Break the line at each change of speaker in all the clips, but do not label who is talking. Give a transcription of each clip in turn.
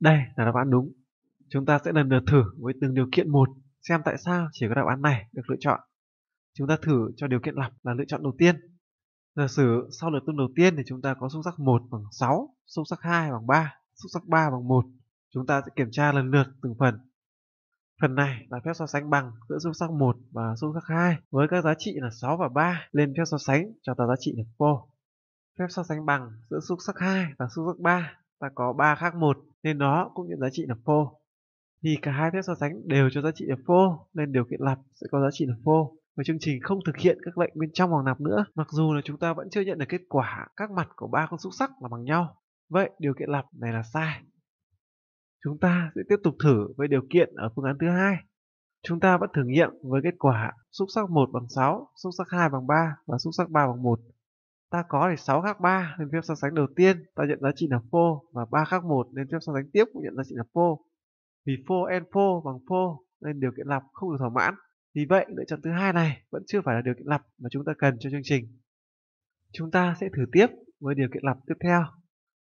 Đây là đáp án đúng. Chúng ta sẽ lần lượt thử với từng điều kiện một xem tại sao chỉ có đáp án này được lựa chọn. Chúng ta thử cho điều kiện lặp là lựa chọn đầu tiên. Giả sử sau lượt tương đầu tiên thì chúng ta có xúc sắc 1 bằng 6, xúc sắc 2 bằng 3, xúc sắc 3 bằng 1. Chúng ta sẽ kiểm tra lần lượt từng phần. Phần này là phép so sánh bằng giữa xúc sắc 1 và xúc sắc 2 với các giá trị là 6 và 3 lên phép so sánh cho ta giá trị là vô. Phép so sánh bằng giữa xúc sắc 2 và xúc sắc 3 ta có 3 khác một nên nó cũng nhận giá trị là false Thì cả hai phép so sánh đều cho giá trị là false nên điều kiện lặp sẽ có giá trị là false và chương trình không thực hiện các lệnh bên trong vòng nạp nữa mặc dù là chúng ta vẫn chưa nhận được kết quả các mặt của ba con xúc sắc là bằng nhau vậy điều kiện lặp này là sai chúng ta sẽ tiếp tục thử với điều kiện ở phương án thứ hai chúng ta vẫn thử nghiệm với kết quả xúc sắc 1 bằng 6, xúc sắc 2 bằng 3 và xúc sắc 3 bằng 1 ta có thì 6 khác 3 nên phép so sánh đầu tiên ta nhận giá trị là phô và 3 khác 1 nên phép so sánh tiếp cũng nhận giá trị là phô. Vì phô and phô bằng phô nên điều kiện lặp không được thỏa mãn. Vì vậy lựa chọn thứ hai này vẫn chưa phải là điều kiện lặp mà chúng ta cần cho chương trình. Chúng ta sẽ thử tiếp với điều kiện lặp tiếp theo.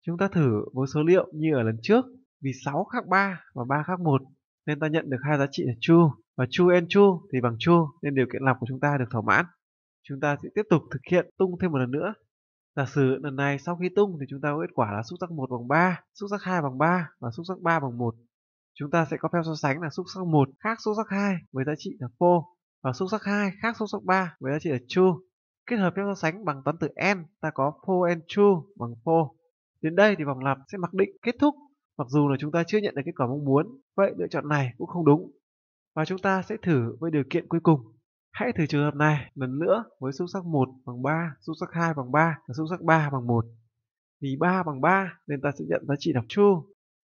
Chúng ta thử với số liệu như ở lần trước vì 6 khác 3 và 3 khác 1 nên ta nhận được hai giá trị là true và true and true thì bằng true nên điều kiện lặp của chúng ta được thỏa mãn chúng ta sẽ tiếp tục thực hiện tung thêm một lần nữa giả sử lần này sau khi tung thì chúng ta có kết quả là xúc sắc 1 bằng 3 xúc sắc 2 bằng 3 và xúc sắc 3 bằng 1 chúng ta sẽ có phép so sánh là xúc sắc 1 khác xúc sắc 2 với giá trị là phô và xúc sắc 2 khác xúc sắc 3 với giá trị là chu kết hợp phép so sánh bằng toán tử n ta có phô n chu bằng phô đến đây thì vòng lặp sẽ mặc định kết thúc mặc dù là chúng ta chưa nhận được kết quả mong muốn vậy lựa chọn này cũng không đúng và chúng ta sẽ thử với điều kiện cuối cùng Hãy thử trường hợp này lần nữa với xúc sắc 1 bằng 3, xúc sắc 2 bằng 3 và xúc sắc 3 bằng 1. Vì 3 bằng 3 nên ta sẽ nhận giá trị là true.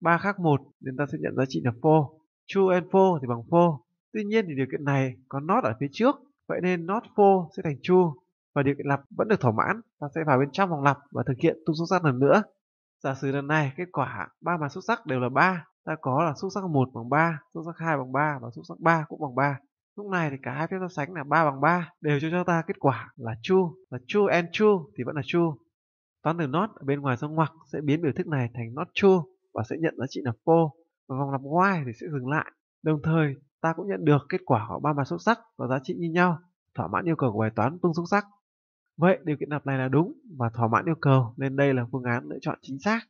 3 khác 1 nên ta sẽ nhận giá trị là false. True and false thì bằng false. Tuy nhiên thì điều kiện này có not ở phía trước, vậy nên not false sẽ thành true và điều kiện lặp vẫn được thỏa mãn. Ta sẽ vào bên trong vòng lặp và thực hiện tung số sắc lần nữa. Giả sử lần này kết quả ba màn xúc sắc đều là 3, ta có là xúc sắc 1 bằng 3, xúc sắc 2 bằng 3 và xúc sắc 3 cũng bằng 3 lúc này thì cả hai phép so sánh là 3 bằng 3 đều cho cho ta kết quả là true là true and true thì vẫn là true toán từ not ở bên ngoài dấu ngoặc sẽ biến biểu thức này thành not true và sẽ nhận giá trị là false và vòng lặp while thì sẽ dừng lại đồng thời ta cũng nhận được kết quả của ba mặt xuất sắc có giá trị như nhau thỏa mãn yêu cầu của bài toán tương xuất sắc vậy điều kiện lặp này là đúng và thỏa mãn yêu cầu nên đây là phương án lựa chọn chính xác